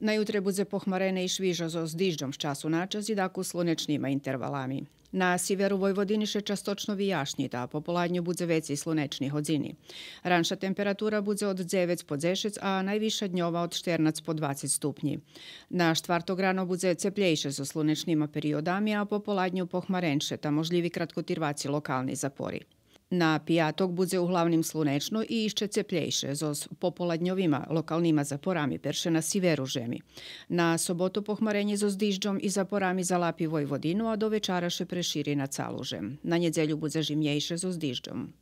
Na jutre buze pohmarene i švižo zo s diždom s času načas i daku slunečnima intervalami. Na sjeveru siveru Vojvodiniše častočno vijašnji, da popoladnju budze veci i slunečni hodzini. Ranša temperatura budze od 9 po 10, a najviša dnjova od 14 po 20 stupnji. Na štvartog rano budze cepljejše so slunečnima periodami, a popoladnju pohmarenše, ta možljivi kratkotirvaci lokalni zapori. Na pijatok budze uglavnim slunečno i išče cepljejše, zos popoladnjovima, lokalnima za porami perše na siveru žemi. Na sobotu pohmarenje zos diždžom i za porami za lapi Vojvodinu, a do večara še preširi na calužem. Na njedzelju budze žimljejše zos diždžom.